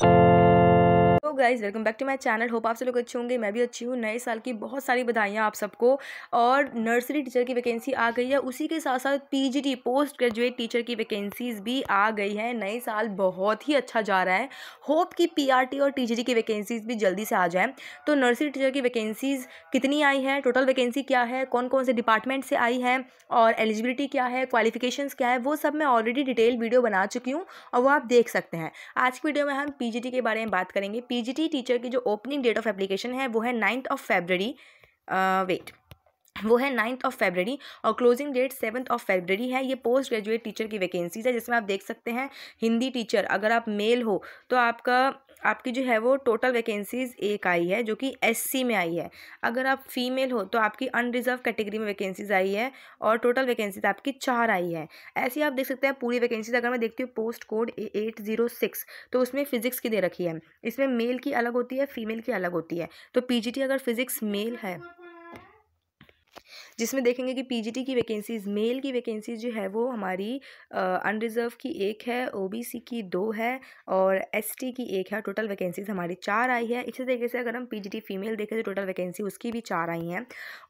Thank you. Guys welcome back to my channel hope आप सब लोग अच्छे होंगे मैं भी अच्छी हूँ नए साल की बहुत सारी बधाइयाँ आप सबको और नर्सरी टीचर की वैकेंसी आ गई है उसी के साथ साथ पीजीटी पोस्ट ग्रेजुएट टीचर की वैकेंसीज़ भी आ गई हैं नए साल बहुत ही अच्छा जा रहा है होप कि टी और टी की वैकेंसीज़ भी जल्दी से आ जाएँ तो नर्सरी टीचर की वैकेंसीज़ कितनी आई हैं टोटल वैकेंसी क्या है कौन कौन से डिपार्टमेंट से आई हैं और एलिजिबिलिटी क्या है क्वालिफिकेशन क्या है वो सब मैं ऑलरेडी डिटेल वीडियो बना चुकी हूँ और वो आप देख सकते हैं आज की वीडियो में हम पी के बारे में बात करेंगे पी टी टीचर की जो ओपनिंग डेट ऑफ एप्लीकेशन है वो है नाइन्थ ऑफ फेबररी वेट वो है नाइन्थ ऑफ फेबररी और closing date seventh of February है ये पोस्ट ग्रेजुएट टीचर की वैकेंसीज है जिसमें आप देख सकते हैं हिंदी टीचर अगर आप मेल हो तो आपका आपकी जो है वो टोटल वैकेंसीज़ एक आई है जो कि एससी में आई है अगर आप फीमेल हो तो आपकी अनरिजर्व कैटेगरी में वैकेंसीज आई है और टोटल वैकेंसीज आपकी चार आई है ऐसी आप देख सकते हैं पूरी वैकेंसीज अगर मैं देखती हूँ post code eight zero six तो उसमें फिजिक्स की दे रखी है इसमें मेल की अलग होती है फीमेल की अलग होती है तो पी अगर फिजिक्स मेल है जिसमें देखेंगे कि पीजीटी की वैकेंसीज़ मेल की वैकेंसीज जो है वो हमारी अनरिज़र्व की एक है ओबीसी की दो है और एसटी की एक है टोटल वैकेंसीज़ हमारी चार आई है इसी तरीके से अगर हम पीजीटी फीमेल देखें तो टोटल वैकेंसी उसकी भी चार आई हैं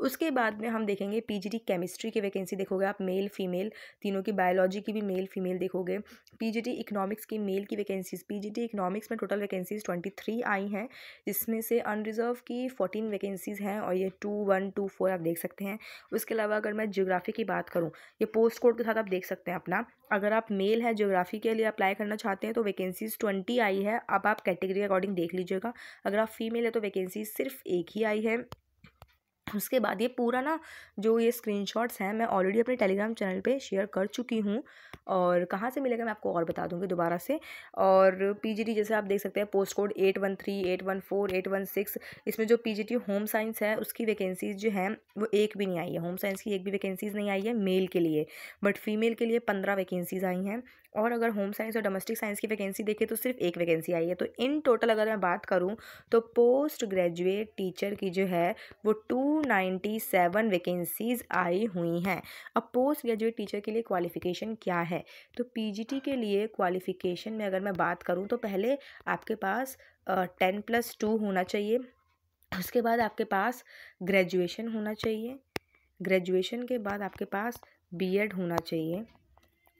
उसके बाद में हम देखेंगे पी केमिस्ट्री की वैकेंसी देखोगे आप मेल फीमेल तीनों की बायोलॉजी की भी मेल फीमेल देखोगे पी इकोनॉमिक्स की मेल की वैकेंसीज़ पी इकोनॉमिक्स में टोटल वैकेंसीज़ ट्वेंटी थ्री आई हैं जिसमें से अनरिज़र्व की फोर्टीन वैकेंसीज़ हैं और ये टू वन टू फोर आप देख सकते हैं हैं उसके अलावा अगर मैं जियोग्राफी की बात करूँ ये पोस्ट कोड के साथ आप देख सकते हैं अपना अगर आप मेल है जियोग्राफी के लिए अप्लाई करना चाहते हैं तो वैकेंसीज़ ट्वेंटी आई है अब आप कैटेगरी के अकॉर्डिंग देख लीजिएगा अगर आप फीमेल है तो वैकेंसी सिर्फ एक ही आई है उसके बाद ये पूरा ना जो ये स्क्रीनशॉट्स हैं मैं ऑलरेडी अपने टेलीग्राम चैनल पे शेयर कर चुकी हूँ और कहाँ से मिलेगा मैं आपको और बता दूँगी दोबारा से और पीजीटी जैसे आप देख सकते हैं post code eight one three eight one four eight one six इसमें जो पीजीटी होम साइंस है उसकी वैकेंसीज़ जो हैं वो एक भी नहीं आई है होम साइंस की एक भी वैकेंसीज़ नहीं आई है मेल के लिए बट फीमेल के लिए पंद्रह वैकेंसीज़ आई हैं और अगर होम साइंस और डोमेस्टिक साइंस की वैकेंसी देखें तो सिर्फ एक वैकेंसी आई है तो इन टोटल अगर मैं बात करूँ तो पोस्ट ग्रेजुएट टीचर की जो है वो टू 297 वैकेंसीज़ आई हुई हैं अब पोस्ट ग्रेजुएट टीचर के लिए क्वालिफ़िकेशन क्या है तो पीजीटी के लिए क्वालिफ़िकेशन में अगर मैं बात करूँ तो पहले आपके पास टेन प्लस टू होना चाहिए उसके बाद आपके पास ग्रेजुएशन होना चाहिए ग्रेजुएशन के बाद आपके पास बीएड होना चाहिए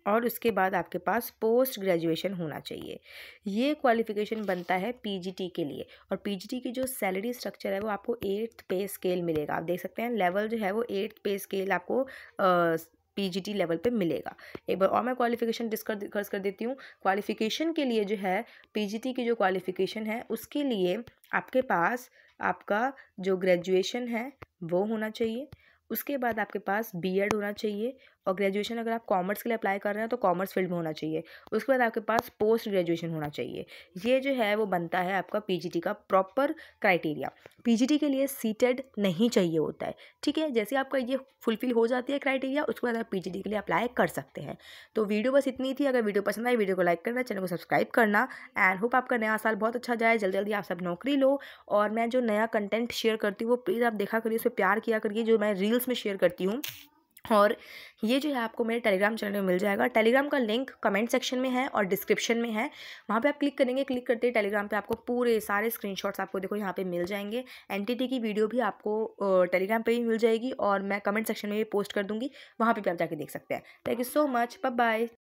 और उसके बाद आपके पास पोस्ट ग्रेजुएशन होना चाहिए ये क्वालिफिकेशन बनता है पीजीटी के लिए और पीजीटी की जो सैलरी स्ट्रक्चर है वो आपको एट्थ पे स्केल मिलेगा आप देख सकते हैं लेवल जो है वो एट्थ पे स्केल आपको आ, पीजीटी लेवल पे मिलेगा एक बार और मैं क्वालिफिकेशन डिस्कस कर देती हूँ क्वालिफिकेशन के लिए जो है पीजीटी की जो क्वालिफिकेशन है उसके लिए आपके पास आपका जो ग्रेजुएशन है वो होना चाहिए उसके बाद आपके पास बीएड होना चाहिए और ग्रेजुएशन अगर आप कॉमर्स के लिए अप्लाई कर रहे हैं तो कॉमर्स फील्ड में होना चाहिए उसके बाद आपके पास पोस्ट ग्रेजुएशन होना चाहिए ये जो है वो बनता है आपका पीजीटी का प्रॉपर क्राइटेरिया पीजीटी के लिए सीटेड नहीं चाहिए होता है ठीक है जैसे आपका ये फुलफिल हो जाती है क्राइटेरिया उसके बाद आप पी के लिए अप्लाई कर सकते हैं तो वीडियो बस इतनी थी अगर वीडियो पसंद आई वीडियो को लाइक करना चैनल को सब्सक्राइब करना एंड होप आपका नया साल बहुत अच्छा जाए जल्दी जल्दी आप सब नौकरी लो और मैं जो नया कंटेंट शेयर करती हूँ वो प्लीज़ आप देखा करिए उस पर प्यार किया करिए जो मैं रील्स में शेयर करती हूँ और ये जो है आपको मेरे टेलीग्राम चैनल में मिल जाएगा टेलीग्राम का लिंक कमेंट सेक्शन में है और डिस्क्रिप्शन में है वहाँ पे आप क्लिक करेंगे क्लिक करते ही टेलीग्राम पे आपको पूरे सारे स्क्रीनशॉट्स आपको देखो यहाँ पे मिल जाएंगे एनटीटी की वीडियो भी आपको टेलीग्राम पे ही मिल जाएगी और मैं कमेंट सेक्शन में भी पोस्ट कर दूँगी वहाँ पर भी आप जाके देख सकते हैं thank you so much bye